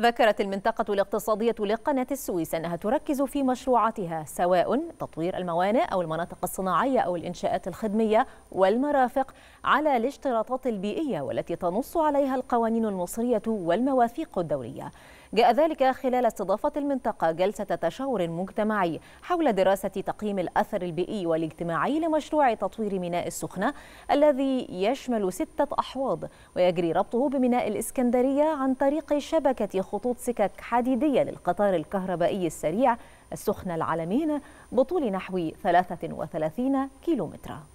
ذكرت المنطقة الاقتصادية لقناة السويس أنها تركز في مشروعاتها سواء تطوير الموانئ أو المناطق الصناعية أو الإنشاءات الخدمية والمرافق على الاشتراطات البيئية والتي تنص عليها القوانين المصرية والمواثيق الدولية جاء ذلك خلال استضافة المنطقة جلسة تشاور مجتمعي حول دراسة تقييم الأثر البيئي والاجتماعي لمشروع تطوير ميناء السخنة الذي يشمل ستة أحواض ويجري ربطه بميناء الإسكندرية عن طريق شبكة خطوط سكك حديدية للقطار الكهربائي السريع السخنة العالمين بطول نحو 33 كيلومتراً